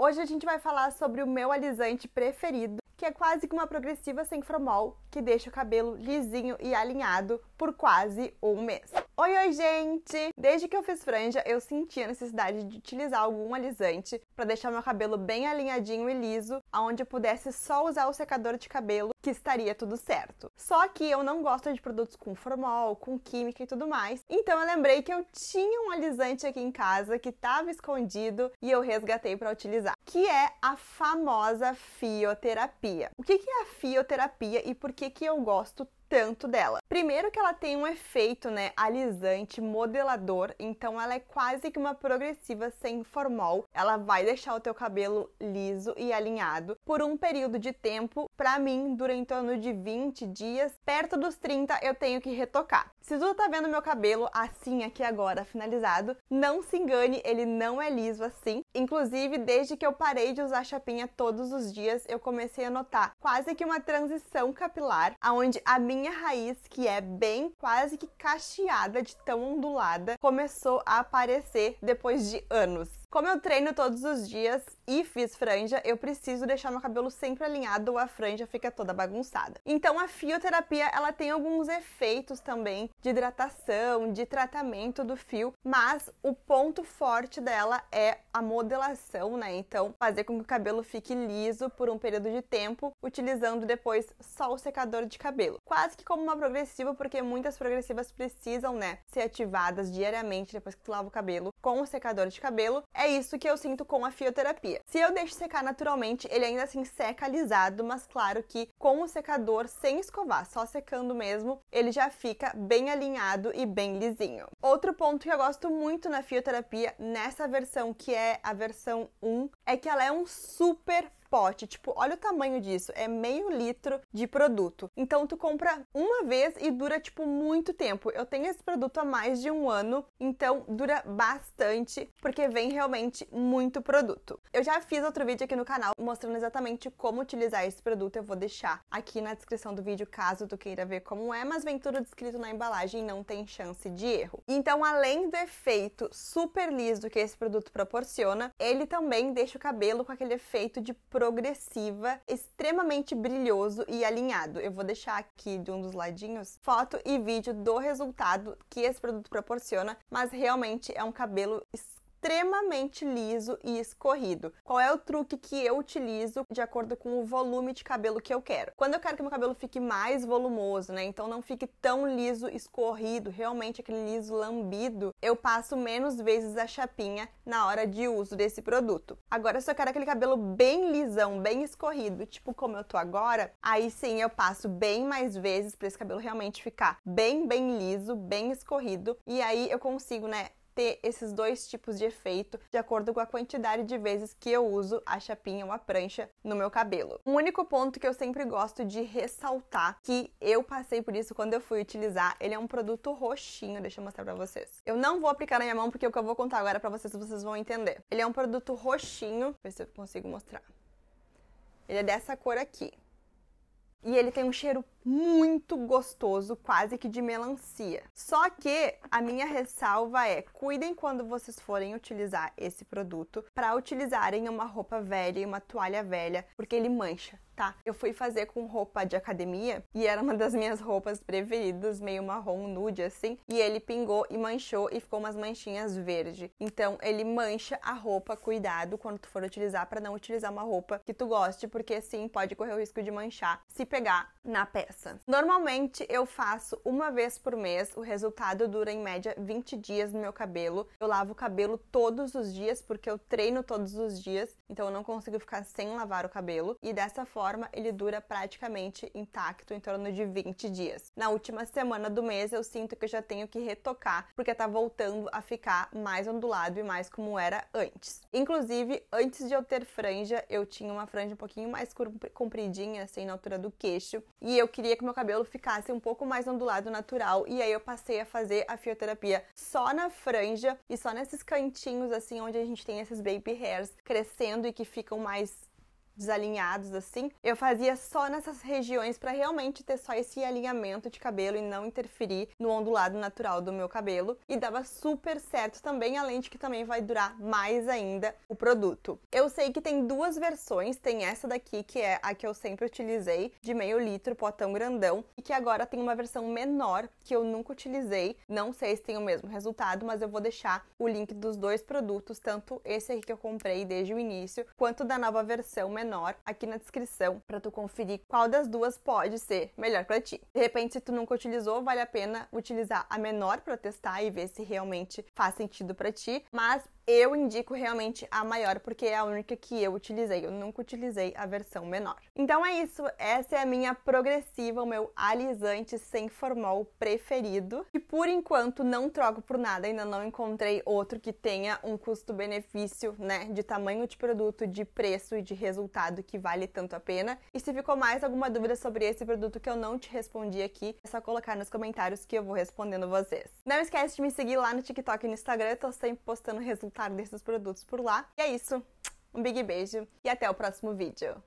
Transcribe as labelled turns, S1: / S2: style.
S1: Hoje a gente vai falar sobre o meu alisante preferido, que é quase que uma progressiva sem fromol, que deixa o cabelo lisinho e alinhado por quase um mês. Oi, oi, gente! Desde que eu fiz franja, eu senti a necessidade de utilizar algum alisante para deixar meu cabelo bem alinhadinho e liso, aonde eu pudesse só usar o secador de cabelo, que estaria tudo certo. Só que eu não gosto de produtos com formol, com química e tudo mais, então eu lembrei que eu tinha um alisante aqui em casa que estava escondido e eu resgatei para utilizar, que é a famosa fioterapia. O que é a fioterapia e por que, que eu gosto tanto dela. Primeiro que ela tem um efeito, né, alisante, modelador, então ela é quase que uma progressiva sem formol. Ela vai deixar o teu cabelo liso e alinhado por um período de tempo, para mim, dura em torno de 20 dias. Perto dos 30 eu tenho que retocar. Se tu tá vendo meu cabelo assim aqui agora finalizado, não se engane, ele não é liso assim. Inclusive, desde que eu parei de usar chapinha todos os dias, eu comecei a notar quase que uma transição capilar, aonde a minha raiz, que é bem quase que cacheada de tão ondulada, começou a aparecer depois de anos. Como eu treino todos os dias e fiz franja, eu preciso deixar meu cabelo sempre alinhado ou a franja fica toda bagunçada. Então a fioterapia, ela tem alguns efeitos também de hidratação, de tratamento do fio, mas o ponto forte dela é a modelação, né? Então fazer com que o cabelo fique liso por um período de tempo, utilizando depois só o secador de cabelo. Quase que como uma progressiva, porque muitas progressivas precisam, né, ser ativadas diariamente depois que tu lava o cabelo com o secador de cabelo. É isso que eu sinto com a fioterapia. Se eu deixo secar naturalmente, ele ainda assim seca alisado, mas claro que com o secador sem escovar, só secando mesmo, ele já fica bem alinhado e bem lisinho. Outro ponto que eu gosto muito na fioterapia, nessa versão que é a versão 1, é que ela é um super pote. Tipo, olha o tamanho disso. É meio litro de produto. Então tu compra uma vez e dura, tipo, muito tempo. Eu tenho esse produto há mais de um ano, então dura bastante, porque vem realmente muito produto. Eu já fiz outro vídeo aqui no canal mostrando exatamente como utilizar esse produto. Eu vou deixar aqui na descrição do vídeo, caso tu queira ver como é, mas vem tudo descrito na embalagem e não tem chance de erro. Então, além do efeito super liso que esse produto proporciona, ele também deixa o cabelo com aquele efeito de produto progressiva, extremamente brilhoso e alinhado. Eu vou deixar aqui de um dos ladinhos foto e vídeo do resultado que esse produto proporciona, mas realmente é um cabelo extremamente liso e escorrido. Qual é o truque que eu utilizo de acordo com o volume de cabelo que eu quero? Quando eu quero que meu cabelo fique mais volumoso, né? Então não fique tão liso, escorrido, realmente aquele liso lambido, eu passo menos vezes a chapinha na hora de uso desse produto. Agora, se eu quero aquele cabelo bem lisão, bem escorrido, tipo como eu tô agora, aí sim eu passo bem mais vezes para esse cabelo realmente ficar bem, bem liso, bem escorrido, e aí eu consigo, né, ter esses dois tipos de efeito de acordo com a quantidade de vezes que eu uso a chapinha ou a prancha no meu cabelo. Um único ponto que eu sempre gosto de ressaltar que eu passei por isso quando eu fui utilizar, ele é um produto roxinho, deixa eu mostrar para vocês. Eu não vou aplicar na minha mão porque o que eu vou contar agora para vocês vocês vão entender. Ele é um produto roxinho, ver se eu consigo mostrar. Ele é dessa cor aqui e ele tem um cheiro muito gostoso, quase que de melancia. Só que a minha ressalva é: cuidem quando vocês forem utilizar esse produto para utilizarem uma roupa velha e uma toalha velha, porque ele mancha Tá. Eu fui fazer com roupa de academia e era uma das minhas roupas preferidas, meio marrom nude assim, e ele pingou e manchou e ficou umas manchinhas verde. Então ele mancha a roupa, cuidado quando tu for utilizar para não utilizar uma roupa que tu goste, porque sim, pode correr o risco de manchar se pegar na peça. Normalmente eu faço uma vez por mês, o resultado dura em média 20 dias no meu cabelo. Eu lavo o cabelo todos os dias porque eu treino todos os dias, então eu não consigo ficar sem lavar o cabelo e dessa forma forma, ele dura praticamente intacto em torno de 20 dias. Na última semana do mês, eu sinto que eu já tenho que retocar, porque tá voltando a ficar mais ondulado e mais como era antes. Inclusive, antes de eu ter franja, eu tinha uma franja um pouquinho mais compridinha, assim, na altura do queixo, e eu queria que meu cabelo ficasse um pouco mais ondulado natural, e aí eu passei a fazer a fioterapia só na franja e só nesses cantinhos, assim, onde a gente tem esses baby hairs crescendo e que ficam mais desalinhados assim, eu fazia só nessas regiões para realmente ter só esse alinhamento de cabelo e não interferir no ondulado natural do meu cabelo e dava super certo também, além de que também vai durar mais ainda o produto. Eu sei que tem duas versões, tem essa daqui que é a que eu sempre utilizei, de meio litro, potão grandão, e que agora tem uma versão menor que eu nunca utilizei, não sei se tem o mesmo resultado, mas eu vou deixar o link dos dois produtos, tanto esse aqui que eu comprei desde o início, quanto da nova versão menor menor aqui na descrição para tu conferir qual das duas pode ser melhor para ti. De repente, se tu nunca utilizou, vale a pena utilizar a menor para testar e ver se realmente faz sentido para ti, mas eu indico realmente a maior porque é a única que eu utilizei. Eu nunca utilizei a versão menor. Então é isso, essa é a minha progressiva, o meu alisante sem formol preferido, que por enquanto não troco por nada, ainda não encontrei outro que tenha um custo-benefício, né, de tamanho de produto, de preço e de resultado resultado que vale tanto a pena. E se ficou mais alguma dúvida sobre esse produto que eu não te respondi aqui, é só colocar nos comentários que eu vou respondendo vocês. Não esquece de me seguir lá no TikTok e no Instagram, eu tô sempre postando o resultado desses produtos por lá. E é isso. Um big beijo e até o próximo vídeo.